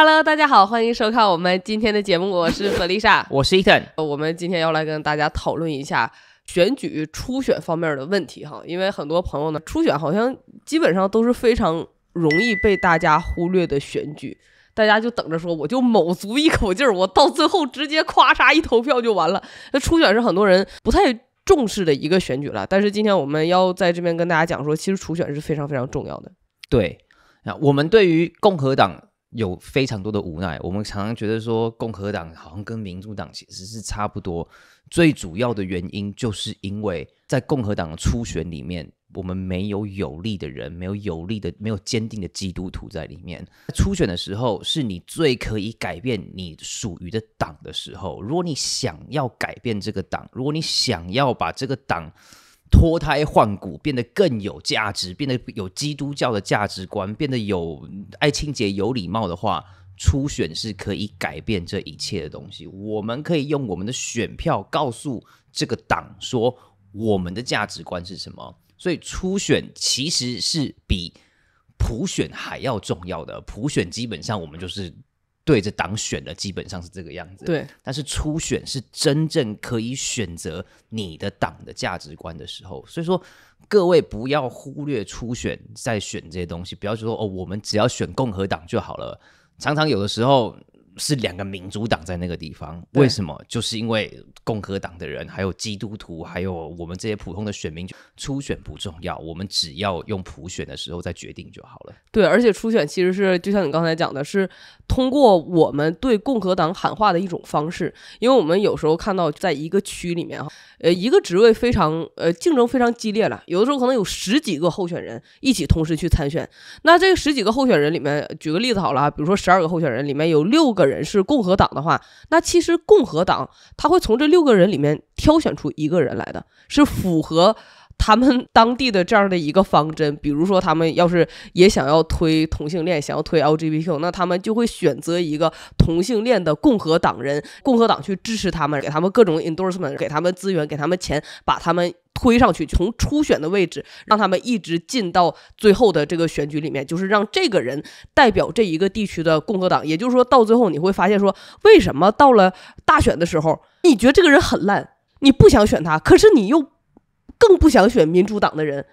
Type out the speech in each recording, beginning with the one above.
Hello，大家好，欢迎收看我们今天的节目。我是 Felisa，我是 Ethan。我们今天要来跟大家讨论一下选举初选方面的问题哈，因为很多朋友呢，初选好像基本上都是非常容易被大家忽略的选举，大家就等着说，我就卯足一口劲儿，我到最后直接咔嚓一投票就完了。那初选是很多人不太重视的一个选举了，但是今天我们要在这边跟大家讲说，其实初选是非常非常重要的。对，啊，我们对于共和党。有非常多的无奈，我们常常觉得说共和党好像跟民主党其实是差不多。最主要的原因，就是因为在共和党的初选里面，我们没有有力的人，没有有力的，没有坚定的基督徒在里面。初选的时候是你最可以改变你属于的党的时候，如果你想要改变这个党，如果你想要把这个党。脱胎换骨，变得更有价值，变得有基督教的价值观，变得有爱清洁、有礼貌的话，初选是可以改变这一切的东西。我们可以用我们的选票告诉这个党说我们的价值观是什么。所以初选其实是比普选还要重要的。普选基本上我们就是。对着党选的基本上是这个样子，对。但是初选是真正可以选择你的党的价值观的时候，所以说各位不要忽略初选在选这些东西，不要说哦，我们只要选共和党就好了。常常有的时候。是两个民主党在那个地方，为什么？就是因为共和党的人、还有基督徒、还有我们这些普通的选民，初选不重要，我们只要用普选的时候再决定就好了。对，而且初选其实是就像你刚才讲的，是通过我们对共和党喊话的一种方式。因为我们有时候看到，在一个区里面哈，呃，一个职位非常呃竞争非常激烈了，有的时候可能有十几个候选人一起同时去参选。那这十几个候选人里面，举个例子好了，比如说十二个候选人里面有六个。人是共和党的话，那其实共和党他会从这六个人里面挑选出一个人来的是符合。他们当地的这样的一个方针，比如说他们要是也想要推同性恋，想要推 LGBTQ，那他们就会选择一个同性恋的共和党人，共和党去支持他们，给他们各种 endorsement，给他们资源，给他们钱，把他们推上去，从初选的位置让他们一直进到最后的这个选举里面，就是让这个人代表这一个地区的共和党。也就是说到最后，你会发现说，为什么到了大选的时候，你觉得这个人很烂，你不想选他，可是你又。更不想选民主党的人，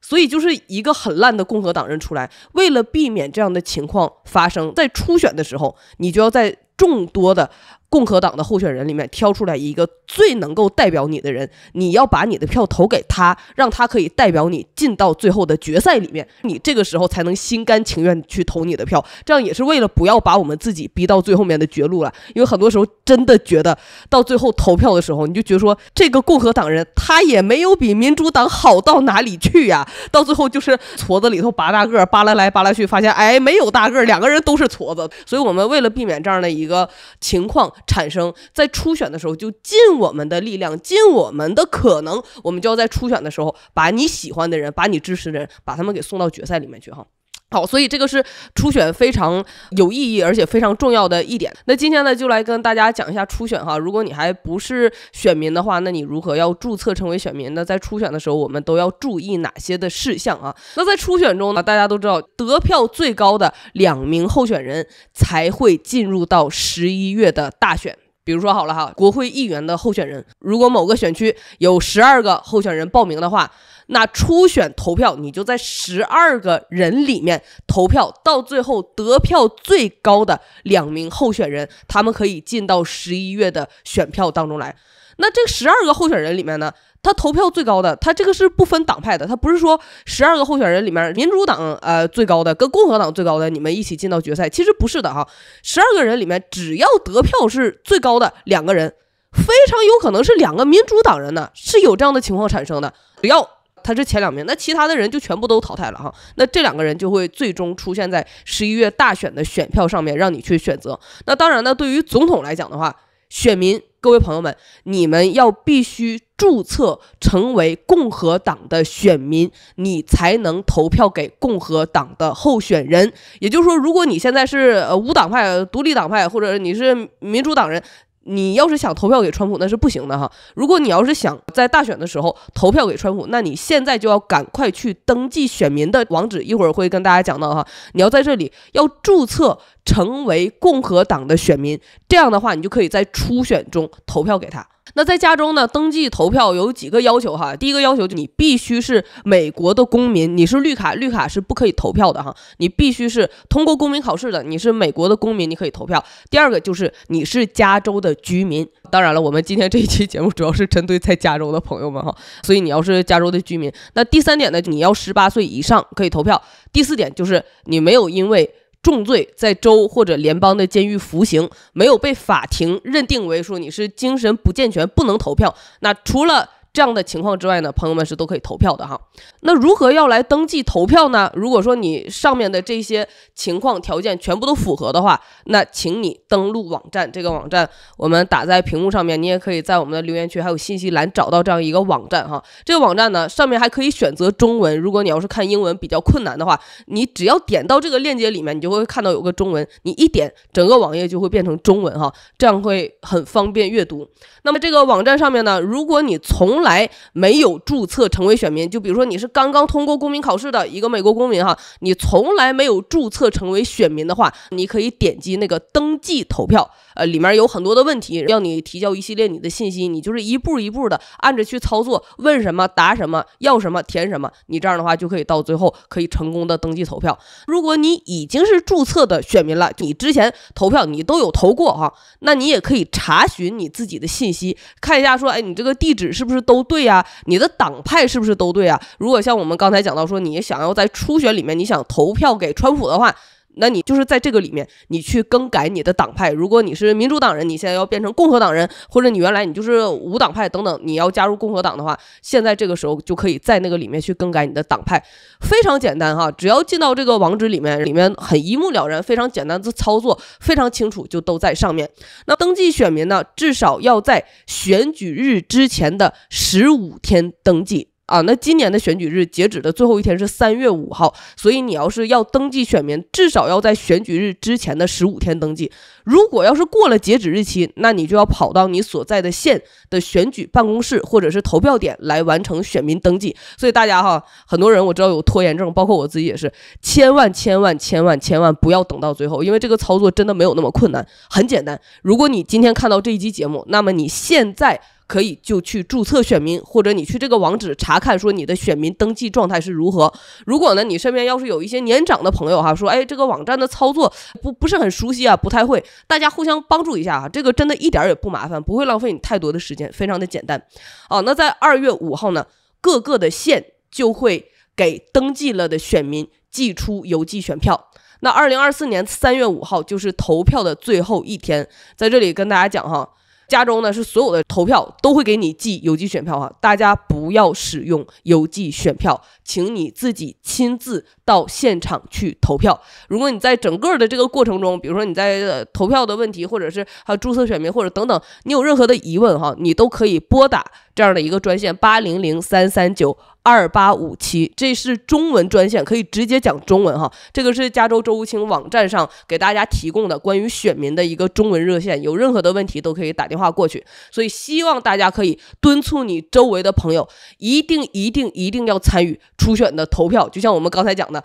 所以就是一个很烂的共和党人出来。为了避免这样的情况发生，在初选的时候，你就要在众多的。共和党的候选人里面挑出来一个最能够代表你的人，你要把你的票投给他，让他可以代表你进到最后的决赛里面。你这个时候才能心甘情愿去投你的票，这样也是为了不要把我们自己逼到最后面的绝路了。因为很多时候真的觉得到最后投票的时候，你就觉得说这个共和党人他也没有比民主党好到哪里去呀。到最后就是矬子里头拔大个，扒拉来扒拉去，发现哎没有大个，两个人都是矬子。所以我们为了避免这样的一个情况。产生在初选的时候，就尽我们的力量，尽我们的可能，我们就要在初选的时候把你喜欢的人，把你支持的人，把他们给送到决赛里面去，哈。好，所以这个是初选非常有意义而且非常重要的一点。那今天呢，就来跟大家讲一下初选哈。如果你还不是选民的话，那你如何要注册成为选民？呢？在初选的时候，我们都要注意哪些的事项啊？那在初选中呢，大家都知道，得票最高的两名候选人才会进入到十一月的大选。比如说好了哈，国会议员的候选人，如果某个选区有十二个候选人报名的话，那初选投票你就在十二个人里面投票，到最后得票最高的两名候选人，他们可以进到十一月的选票当中来。那这十二个候选人里面呢？他投票最高的，他这个是不分党派的，他不是说十二个候选人里面，民主党呃最高的跟共和党最高的你们一起进到决赛，其实不是的哈，十二个人里面只要得票是最高的两个人，非常有可能是两个民主党人呢，是有这样的情况产生的，只要他是前两名，那其他的人就全部都淘汰了哈，那这两个人就会最终出现在十一月大选的选票上面，让你去选择。那当然呢，对于总统来讲的话。选民，各位朋友们，你们要必须注册成为共和党的选民，你才能投票给共和党的候选人。也就是说，如果你现在是无党派、独立党派，或者你是民主党人。你要是想投票给川普，那是不行的哈。如果你要是想在大选的时候投票给川普，那你现在就要赶快去登记选民的网址，一会儿会跟大家讲到哈。你要在这里要注册成为共和党的选民，这样的话你就可以在初选中投票给他。那在加州呢，登记投票有几个要求哈。第一个要求就你必须是美国的公民，你是绿卡，绿卡是不可以投票的哈。你必须是通过公民考试的，你是美国的公民，你可以投票。第二个就是你是加州的居民。当然了，我们今天这一期节目主要是针对在加州的朋友们哈。所以你要是加州的居民，那第三点呢，你要十八岁以上可以投票。第四点就是你没有因为。重罪在州或者联邦的监狱服刑，没有被法庭认定为说你是精神不健全不能投票，那除了。这样的情况之外呢，朋友们是都可以投票的哈。那如何要来登记投票呢？如果说你上面的这些情况条件全部都符合的话，那请你登录网站。这个网站我们打在屏幕上面，你也可以在我们的留言区还有信息栏找到这样一个网站哈。这个网站呢上面还可以选择中文，如果你要是看英文比较困难的话，你只要点到这个链接里面，你就会看到有个中文，你一点整个网页就会变成中文哈，这样会很方便阅读。那么这个网站上面呢，如果你从从来没有注册成为选民，就比如说你是刚刚通过公民考试的一个美国公民哈，你从来没有注册成为选民的话，你可以点击那个登记投票，呃，里面有很多的问题让你提交一系列你的信息，你就是一步一步的按着去操作，问什么答什么，要什么填什么，你这样的话就可以到最后可以成功的登记投票。如果你已经是注册的选民了，你之前投票你都有投过哈，那你也可以查询你自己的信息，看一下说，哎，你这个地址是不是？都对呀，你的党派是不是都对啊？如果像我们刚才讲到说，你想要在初选里面，你想投票给川普的话。那你就是在这个里面，你去更改你的党派。如果你是民主党人，你现在要变成共和党人，或者你原来你就是无党派等等，你要加入共和党的话，现在这个时候就可以在那个里面去更改你的党派，非常简单哈。只要进到这个网址里面，里面很一目了然，非常简单的操作，非常清楚，就都在上面。那登记选民呢，至少要在选举日之前的十五天登记。啊，那今年的选举日截止的最后一天是三月五号，所以你要是要登记选民，至少要在选举日之前的十五天登记。如果要是过了截止日期，那你就要跑到你所在的县的选举办公室或者是投票点来完成选民登记。所以大家哈，很多人我知道有拖延症，包括我自己也是，千万千万千万千万不要等到最后，因为这个操作真的没有那么困难，很简单。如果你今天看到这一期节目，那么你现在。可以就去注册选民，或者你去这个网址查看说你的选民登记状态是如何。如果呢，你身边要是有一些年长的朋友哈，说哎，这个网站的操作不不是很熟悉啊，不太会，大家互相帮助一下哈。这个真的一点儿也不麻烦，不会浪费你太多的时间，非常的简单。哦，那在二月五号呢，各个的县就会给登记了的选民寄出邮寄选票。那二零二四年三月五号就是投票的最后一天，在这里跟大家讲哈。家中呢是所有的投票都会给你寄邮寄选票哈，大家不要使用邮寄选票，请你自己亲自到现场去投票。如果你在整个的这个过程中，比如说你在投票的问题，或者是还有注册选民或者等等，你有任何的疑问哈，你都可以拨打这样的一个专线八零零三三九。二八五七，这是中文专线，可以直接讲中文哈。这个是加州州务卿网站上给大家提供的关于选民的一个中文热线，有任何的问题都可以打电话过去。所以希望大家可以敦促你周围的朋友，一定一定一定要参与初选的投票。就像我们刚才讲的，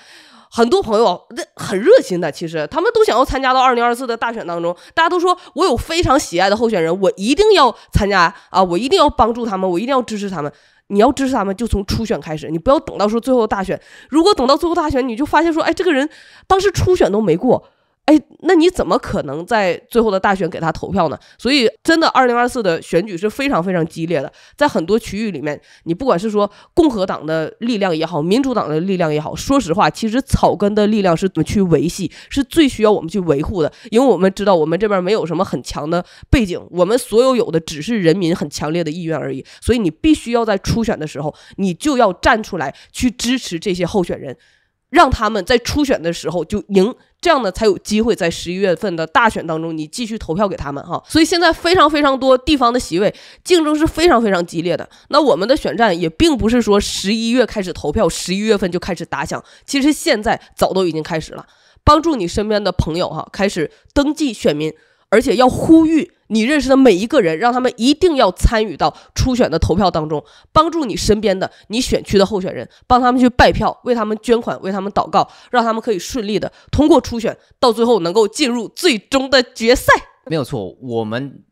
很多朋友很热心的，其实他们都想要参加到二零二四的大选当中。大家都说我有非常喜爱的候选人，我一定要参加啊！我一定要帮助他们，我一定要支持他们。你要支持他们，就从初选开始，你不要等到说最后大选。如果等到最后大选，你就发现说，哎，这个人当时初选都没过。哎，那你怎么可能在最后的大选给他投票呢？所以，真的，二零二四的选举是非常非常激烈的，在很多区域里面，你不管是说共和党的力量也好，民主党的力量也好，说实话，其实草根的力量是怎么去维系，是最需要我们去维护的，因为我们知道我们这边没有什么很强的背景，我们所有有的只是人民很强烈的意愿而已，所以你必须要在初选的时候，你就要站出来去支持这些候选人。让他们在初选的时候就赢，这样呢才有机会在十一月份的大选当中，你继续投票给他们哈。所以现在非常非常多地方的席位竞争是非常非常激烈的。那我们的选战也并不是说十一月开始投票，十一月份就开始打响，其实现在早都已经开始了。帮助你身边的朋友哈，开始登记选民，而且要呼吁。你认识的每一个人，让他们一定要参与到初选的投票当中，帮助你身边的你选区的候选人，帮他们去拜票，为他们捐款，为他们祷告，让他们可以顺利的通过初选，到最后能够进入最终的决赛。没有错，我们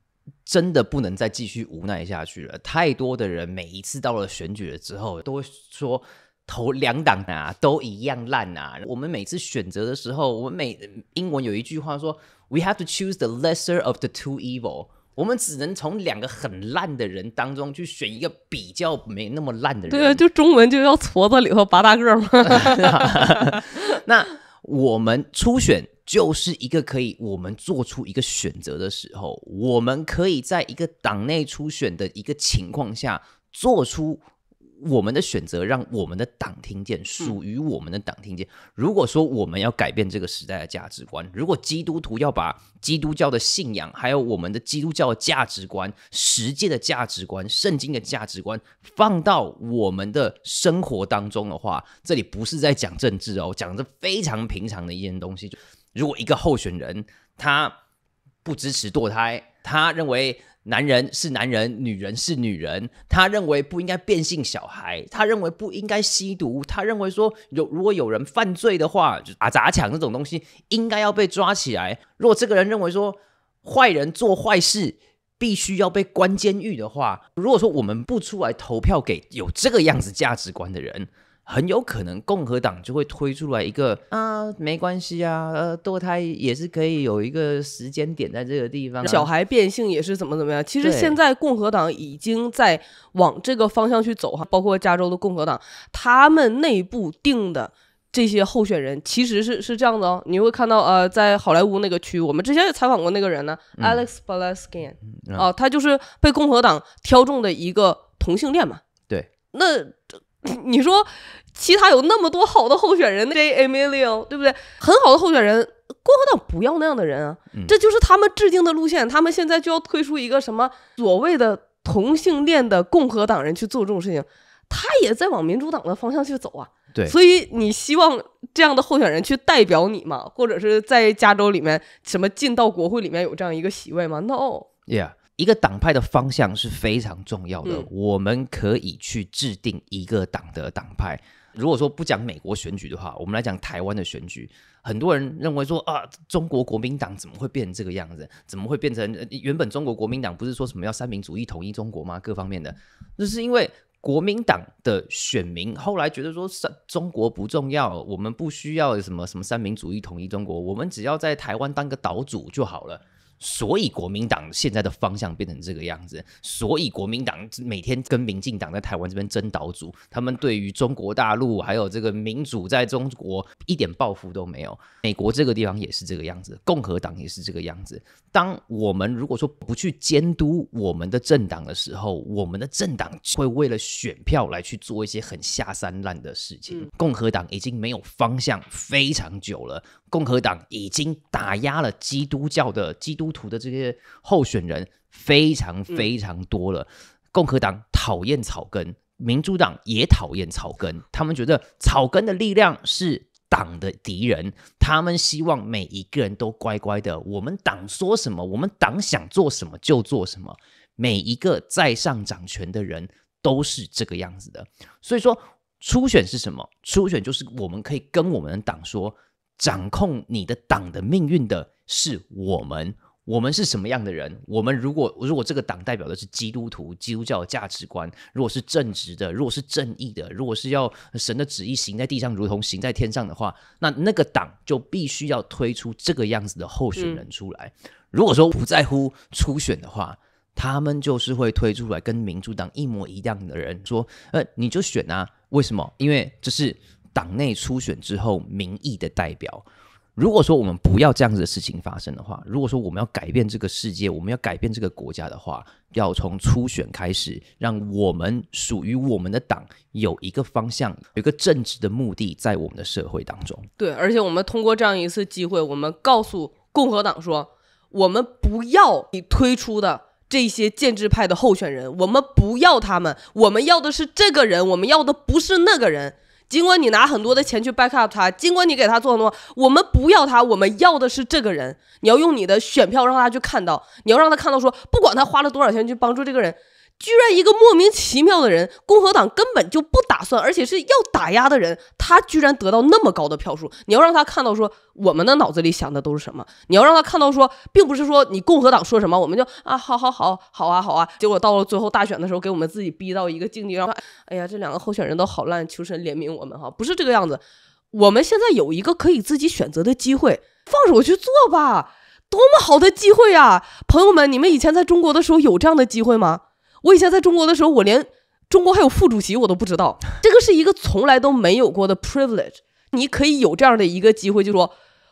真的不能再继续无奈下去了。太多的人每一次到了选举了之后，都说投两党啊都一样烂啊。我们每次选择的时候，我们每英文有一句话说。We have to choose the lesser of the two evil。我们只能从两个很烂的人当中去选一个比较没那么烂的人。对啊，就中文就要矬子里头拔大个嘛。那我们初选就是一个可以，我们做出一个选择的时候，我们可以在一个党内初选的一个情况下做出。我们的选择让我们的党听见，属于我们的党听见。如果说我们要改变这个时代的价值观，如果基督徒要把基督教的信仰，还有我们的基督教价值观、实践的价值观、圣经的价值观，放到我们的生活当中的话，这里不是在讲政治哦，讲的非常平常的一件东西。如果一个候选人他不支持堕胎，他认为。男人是男人，女人是女人。他认为不应该变性小孩，他认为不应该吸毒，他认为说有如果有人犯罪的话，就啊砸抢这种东西应该要被抓起来。如果这个人认为说坏人做坏事必须要被关监狱的话，如果说我们不出来投票给有这个样子价值观的人。很有可能共和党就会推出来一个啊，没关系啊，呃，堕胎也是可以有一个时间点在这个地方，小孩变性也是怎么怎么样。其实现在共和党已经在往这个方向去走哈，包括加州的共和党，他们内部定的这些候选人其实是是这样的哦。你会看到呃，在好莱坞那个区，我们之前也采访过那个人呢，Alex Baleskin 哦，他就是被共和党挑中的一个同性恋嘛。对，那。你说其他有那么多好的候选人，J. A. m i l i o 对不对？很好的候选人，共和党不要那样的人啊！这就是他们制定的路线。他们现在就要推出一个什么所谓的同性恋的共和党人去做这种事情，他也在往民主党的方向去走啊！对，所以你希望这样的候选人去代表你吗？或者是在加州里面什么进到国会里面有这样一个席位吗？no，yeah。一个党派的方向是非常重要的。我们可以去制定一个党的党派。如果说不讲美国选举的话，我们来讲台湾的选举。很多人认为说啊，中国国民党怎么会变成这个样子？怎么会变成原本中国国民党不是说什么要三民主义统一中国吗？各方面的，那是因为国民党的选民后来觉得说，三中国不重要，我们不需要什么什么三民主义统一中国，我们只要在台湾当个岛主就好了。所以国民党现在的方向变成这个样子，所以国民党每天跟民进党在台湾这边争岛主，他们对于中国大陆还有这个民主在中国一点抱负都没有。美国这个地方也是这个样子，共和党也是这个样子。当我们如果说不去监督我们的政党的时候，我们的政党会为了选票来去做一些很下三滥的事情。共和党已经没有方向非常久了，共和党已经打压了基督教的基督。图的这些候选人非常非常多了。共和党讨厌草根，民主党也讨厌草根。他们觉得草根的力量是党的敌人。他们希望每一个人都乖乖的，我们党说什么，我们党想做什么就做什么。每一个在上掌权的人都是这个样子的。所以说，初选是什么？初选就是我们可以跟我们党说，掌控你的党的命运的是我们。我们是什么样的人？我们如果如果这个党代表的是基督徒、基督教的价值观，如果是正直的，如果是正义的，如果是要神的旨意行在地上，如同行在天上的话，那那个党就必须要推出这个样子的候选人出来。如果说不在乎初选的话，他们就是会推出来跟民主党一模一样的人，说呃你就选啊？为什么？因为这是党内初选之后民意的代表。如果说我们不要这样子的事情发生的话，如果说我们要改变这个世界，我们要改变这个国家的话，要从初选开始，让我们属于我们的党有一个方向，有一个政治的目的在我们的社会当中。对，而且我们通过这样一次机会，我们告诉共和党说，我们不要你推出的这些建制派的候选人，我们不要他们，我们要的是这个人，我们要的不是那个人。尽管你拿很多的钱去 back up 他，尽管你给他做很多，我们不要他，我们要的是这个人。你要用你的选票让他去看到，你要让他看到说，不管他花了多少钱去帮助这个人。居然一个莫名其妙的人，共和党根本就不打算，而且是要打压的人，他居然得到那么高的票数。你要让他看到说我们的脑子里想的都是什么？你要让他看到说，并不是说你共和党说什么我们就啊好好好好啊好啊。结果到了最后大选的时候，给我们自己逼到一个境地，然后哎呀，这两个候选人都好烂，求神怜悯我们哈，不是这个样子。我们现在有一个可以自己选择的机会，放手去做吧，多么好的机会呀，朋友们，你们以前在中国的时候有这样的机会吗？我以前在中国的时候，我连中国还有副主席我都不知道。这个是一个从来都没有过的 privilege，你可以有这样的一个机会，就说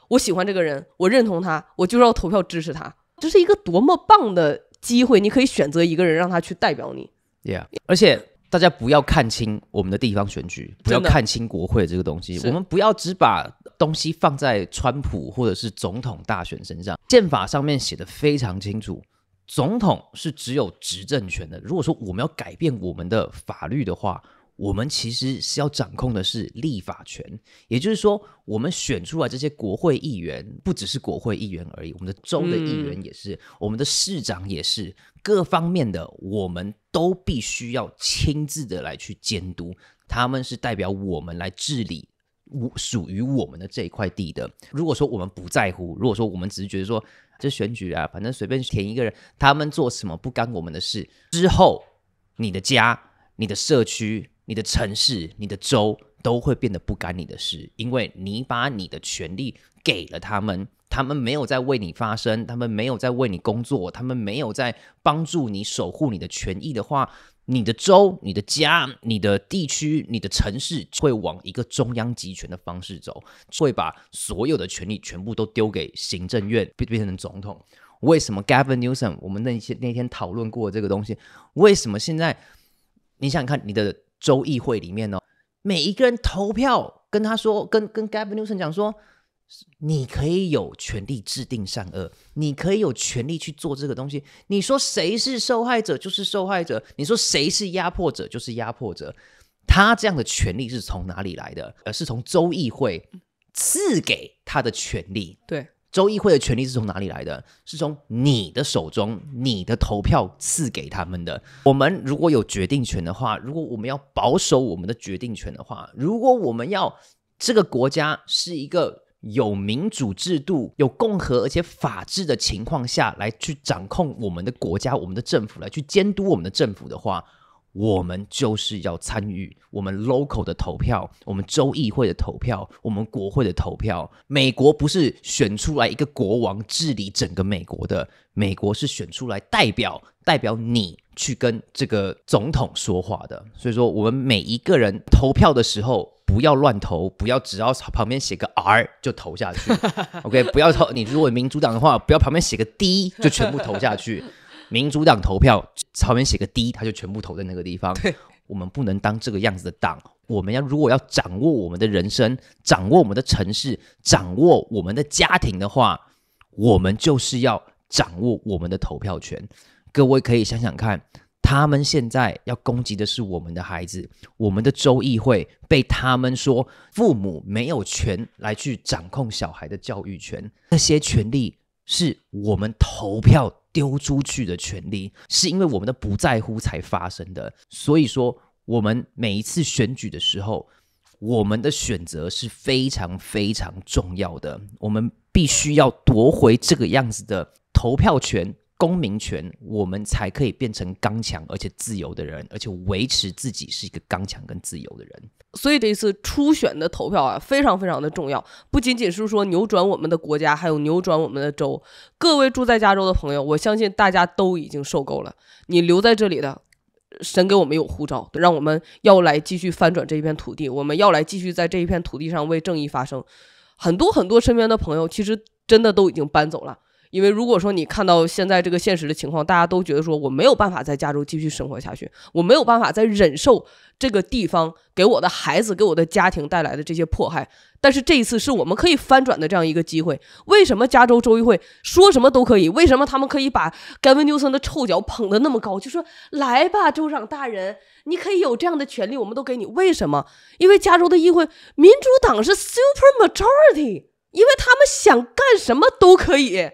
我喜欢这个人，我认同他，我就是要投票支持他。这是一个多么棒的机会！你可以选择一个人让他去代表你。Yeah，而且大家不要看清我们的地方选举，不要看清国会这个东西。我们不要只把东西放在川普或者是总统大选身上。宪法上面写的非常清楚。总统是只有执政权的。如果说我们要改变我们的法律的话，我们其实是要掌控的是立法权。也就是说，我们选出来这些国会议员，不只是国会议员而已，我们的州的议员也是，我们的市长也是，各方面的我们都必须要亲自的来去监督。他们是代表我们来治理。我属于我们的这一块地的。如果说我们不在乎，如果说我们只是觉得说，这选举啊，反正随便填一个人，他们做什么不干我们的事，之后你的家、你的社区、你的城市、你的州都会变得不干你的事，因为你把你的权利给了他们，他们没有在为你发声，他们没有在为你工作，他们没有在帮助你守护你的权益的话。你的州、你的家、你的地区、你的城市，会往一个中央集权的方式走，会把所有的权利全部都丢给行政院，变变成总统。为什么 Gavin Newsom？我们那些那天讨论过这个东西。为什么现在你想看你的州议会里面呢？每一个人投票跟他说，跟跟 Gavin Newsom 讲说。你可以有权利制定善恶，你可以有权利去做这个东西。你说谁是受害者就是受害者，你说谁是压迫者就是压迫者。他这样的权利是从哪里来的？而是从州议会赐给他的权利。对，州议会的权利是从哪里来的？是从你的手中，你的投票赐给他们的。我们如果有决定权的话，如果我们要保守我们的决定权的话，如果我们要这个国家是一个。有民主制度、有共和，而且法治的情况下来去掌控我们的国家、我们的政府，来去监督我们的政府的话，我们就是要参与我们 local 的投票、我们州议会的投票、我们国会的投票。美国不是选出来一个国王治理整个美国的，美国是选出来代表代表你去跟这个总统说话的。所以说，我们每一个人投票的时候。不要乱投，不要只要旁边写个 R 就投下去，OK？不要投你如果民主党的话，不要旁边写个 D 就全部投下去。民主党投票旁边写个 D，他就全部投在那个地方。我们不能当这个样子的党。我们要如果要掌握我们的人生，掌握我们的城市，掌握我们的家庭的话，我们就是要掌握我们的投票权。各位可以想想看。他们现在要攻击的是我们的孩子，我们的州议会被他们说父母没有权来去掌控小孩的教育权，那些权利是我们投票丢出去的权利，是因为我们的不在乎才发生的。所以说，我们每一次选举的时候，我们的选择是非常非常重要的，我们必须要夺回这个样子的投票权。公民权，我们才可以变成刚强而且自由的人，而且维持自己是一个刚强跟自由的人。所以这一次初选的投票啊，非常非常的重要，不仅仅是说扭转我们的国家，还有扭转我们的州。各位住在加州的朋友，我相信大家都已经受够了。你留在这里的，神给我们有护照，让我们要来继续翻转这一片土地，我们要来继续在这一片土地上为正义发声。很多很多身边的朋友，其实真的都已经搬走了。因为如果说你看到现在这个现实的情况，大家都觉得说我没有办法在加州继续生活下去，我没有办法再忍受这个地方给我的孩子、给我的家庭带来的这些迫害。但是这一次是我们可以翻转的这样一个机会。为什么加州州议会说什么都可以？为什么他们可以把盖文纽森的臭脚捧得那么高？就说来吧，州长大人，你可以有这样的权利，我们都给你。为什么？因为加州的议会民主党是 super majority。因为他们想干什么都可以。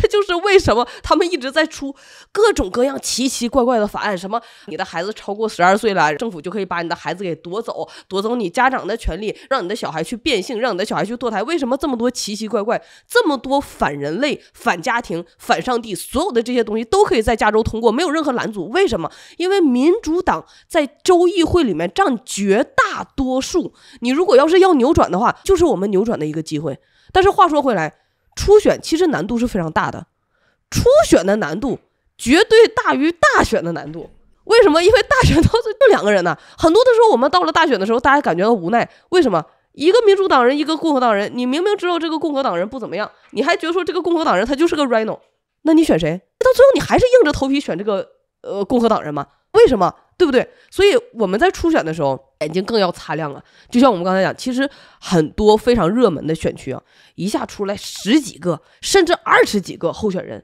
这就是为什么他们一直在出各种各样奇奇怪怪的法案，什么你的孩子超过十二岁了，政府就可以把你的孩子给夺走，夺走你家长的权利，让你的小孩去变性，让你的小孩去堕胎。为什么这么多奇奇怪怪、这么多反人类、反家庭、反上帝，所有的这些东西都可以在加州通过，没有任何拦阻？为什么？因为民主党在州议会里面占绝大多数。你如果要是要扭转的话，就是我们扭转的一个机会。但是话说回来。初选其实难度是非常大的，初选的难度绝对大于大选的难度。为什么？因为大选到最就两个人呢。很多的时候，我们到了大选的时候，大家感觉到无奈。为什么？一个民主党人，一个共和党人，你明明知道这个共和党人不怎么样，你还觉得说这个共和党人他就是个 rino，那你选谁？到最后你还是硬着头皮选这个呃共和党人嘛？为什么？对不对？所以我们在初选的时候。眼睛更要擦亮啊！就像我们刚才讲，其实很多非常热门的选区啊，一下出来十几个，甚至二十几个候选人，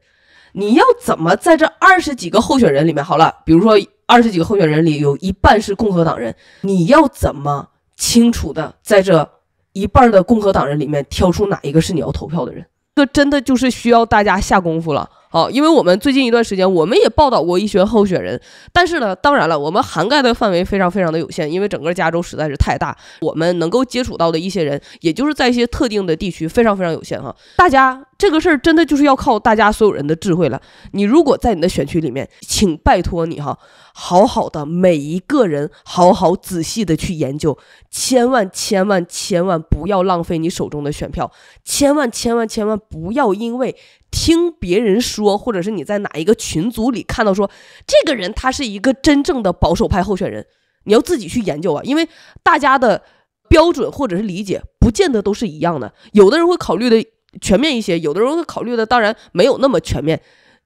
你要怎么在这二十几个候选人里面？好了，比如说二十几个候选人里有一半是共和党人，你要怎么清楚的在这一半的共和党人里面挑出哪一个是你要投票的人？这真的就是需要大家下功夫了。好，因为我们最近一段时间，我们也报道过一些候选人，但是呢，当然了，我们涵盖的范围非常非常的有限，因为整个加州实在是太大，我们能够接触到的一些人，也就是在一些特定的地区，非常非常有限哈，大家。这个事儿真的就是要靠大家所有人的智慧了。你如果在你的选区里面，请拜托你哈，好好的每一个人，好好仔细的去研究，千万千万千万不要浪费你手中的选票，千万千万千万不要因为听别人说，或者是你在哪一个群组里看到说这个人他是一个真正的保守派候选人，你要自己去研究啊，因为大家的标准或者是理解不见得都是一样的，有的人会考虑的。全面一些，有的人考虑的当然没有那么全面。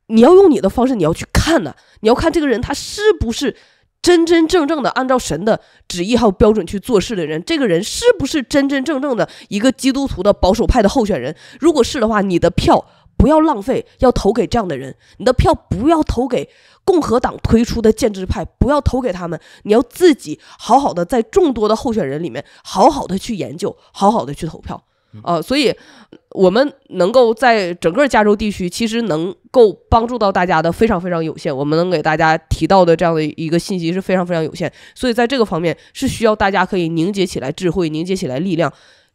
你要用你的方式，你要去看呢。你要看这个人他是不是真真正正的按照神的旨意还有标准去做事的人。这个人是不是真真正正的一个基督徒的保守派的候选人？如果是的话，你的票不要浪费，要投给这样的人。你的票不要投给共和党推出的建制派，不要投给他们。你要自己好好的在众多的候选人里面好好的去研究，好好的去投票。呃，所以我们能够在整个加州地区，其实能够帮助到大家的非常非常有限。我们能给大家提到的这样的一个信息是非常非常有限，所以在这个方面是需要大家可以凝结起来智慧，凝结起来力量，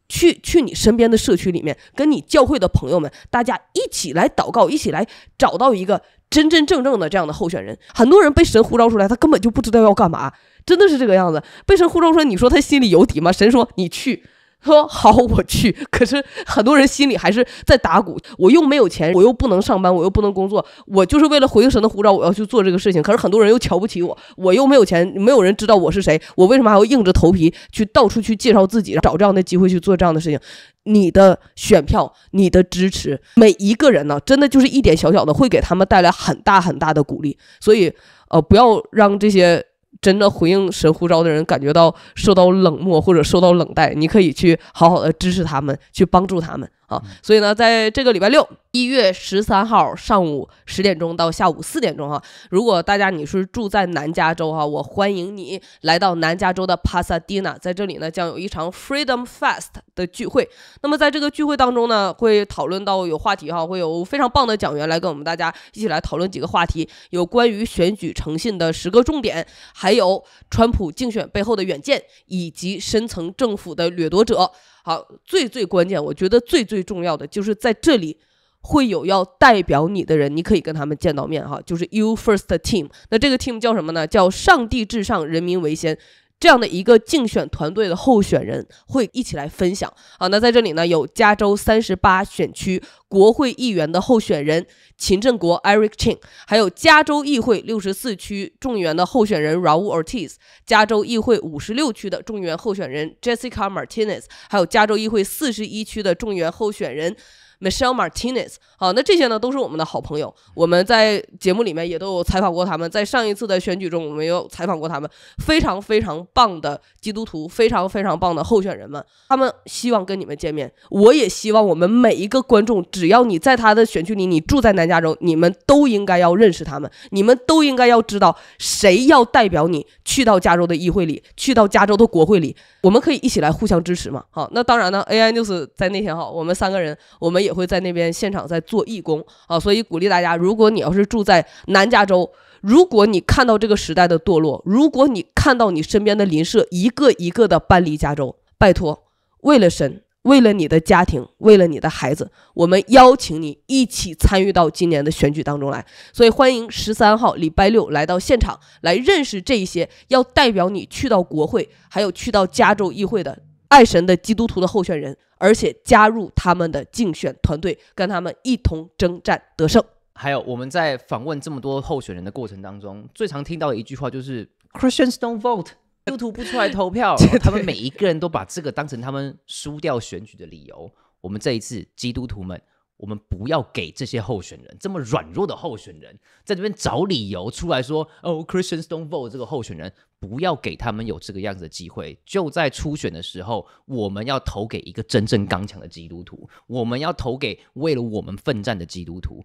去去你身边的社区里面，跟你教会的朋友们，大家一起来祷告，一起来找到一个真真正正的这样的候选人。很多人被神呼召出来，他根本就不知道要干嘛，真的是这个样子。被神呼召出来，你说他心里有底吗？神说你去。说好我去，可是很多人心里还是在打鼓。我又没有钱，我又不能上班，我又不能工作，我就是为了回个神的护照，我要去做这个事情。可是很多人又瞧不起我，我又没有钱，没有人知道我是谁，我为什么还要硬着头皮去到处去介绍自己，找这样的机会去做这样的事情？你的选票，你的支持，每一个人呢，真的就是一点小小的，会给他们带来很大很大的鼓励。所以，呃，不要让这些。真的回应神呼召的人感觉到受到冷漠或者受到冷待，你可以去好好的支持他们，去帮助他们啊！所以呢，在这个礼拜六。一月十三号上午十点钟到下午四点钟哈，如果大家你是住在南加州哈，我欢迎你来到南加州的帕萨迪纳，在这里呢将有一场 Freedom Fest 的聚会。那么在这个聚会当中呢，会讨论到有话题哈，会有非常棒的讲员来跟我们大家一起来讨论几个话题，有关于选举诚信的十个重点，还有川普竞选背后的远见，以及深层政府的掠夺者。好，最最关键，我觉得最最重要的就是在这里。会有要代表你的人，你可以跟他们见到面哈。就是 You First Team，那这个 team 叫什么呢？叫“上帝至上，人民为先”这样的一个竞选团队的候选人会一起来分享。啊。那在这里呢，有加州三十八选区国会议员的候选人秦振国 Eric h i n 还有加州议会六十四区众议员的候选人 r a u l Ortiz，加州议会五十六区的众议员候选人 Jessica Martinez，还有加州议会四十一区的众议员候选人。Michelle Martinez，好，那这些呢都是我们的好朋友，我们在节目里面也都有采访过他们，在上一次的选举中，我们有采访过他们，非常非常棒的基督徒，非常非常棒的候选人们，他们希望跟你们见面，我也希望我们每一个观众，只要你在他的选区里，你住在南加州，你们都应该要认识他们，你们都应该要知道谁要代表你去到加州的议会里，去到加州的国会里，我们可以一起来互相支持嘛。好，那当然呢，AI 就是在那天哈，我们三个人，我们也。也会在那边现场在做义工啊，所以鼓励大家，如果你要是住在南加州，如果你看到这个时代的堕落，如果你看到你身边的邻舍一个一个的搬离加州，拜托，为了神，为了你的家庭，为了你的孩子，我们邀请你一起参与到今年的选举当中来。所以欢迎十三号礼拜六来到现场，来认识这一些要代表你去到国会，还有去到加州议会的爱神的基督徒的候选人。而且加入他们的竞选团队，跟他们一同征战得胜。还有我们在访问这么多候选人的过程当中，最常听到一句话就是 “Christians don't vote”，基督徒不出来投票，他们每一个人都把这个当成他们输掉选举的理由。我们这一次，基督徒们。我们不要给这些候选人这么软弱的候选人，在这边找理由出来说哦，Christian Stone Vote 这个候选人，不要给他们有这个样子的机会。就在初选的时候，我们要投给一个真正刚强的基督徒，我们要投给为了我们奋战的基督徒。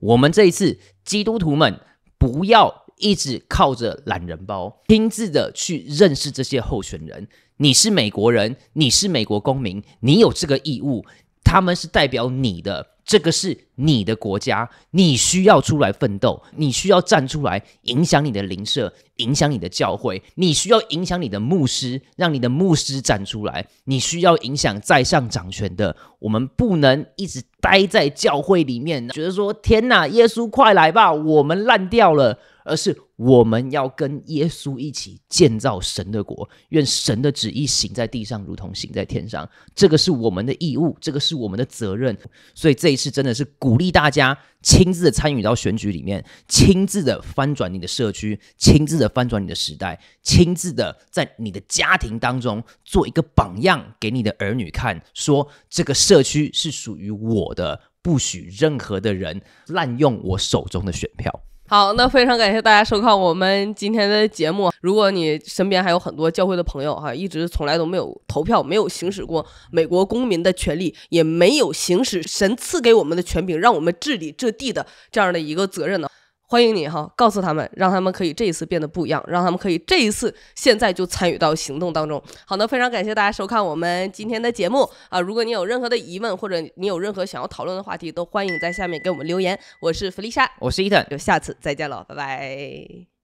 我们这一次，基督徒们不要一直靠着懒人包，亲自的去认识这些候选人。你是美国人，你是美国公民，你有这个义务。他们是代表你的，这个是你的国家，你需要出来奋斗，你需要站出来，影响你的邻舍，影响你的教会，你需要影响你的牧师，让你的牧师站出来，你需要影响在上掌权的。我们不能一直待在教会里面，觉得说天哪，耶稣快来吧，我们烂掉了，而是。我们要跟耶稣一起建造神的国，愿神的旨意行在地上，如同行在天上。这个是我们的义务，这个是我们的责任。所以这一次真的是鼓励大家亲自的参与到选举里面，亲自的翻转你的社区，亲自的翻转你的时代，亲自的在你的家庭当中做一个榜样给你的儿女看，说这个社区是属于我的，不许任何的人滥用我手中的选票。好，那非常感谢大家收看我们今天的节目。如果你身边还有很多教会的朋友哈，一直从来都没有投票，没有行使过美国公民的权利，也没有行使神赐给我们的权柄，让我们治理这地的这样的一个责任呢？欢迎你哈，告诉他们，让他们可以这一次变得不一样，让他们可以这一次现在就参与到行动当中。好，的，非常感谢大家收看我们今天的节目啊！如果你有任何的疑问，或者你有任何想要讨论的话题，都欢迎在下面给我们留言。我是弗丽莎，我是伊特，就下次再见了，拜拜。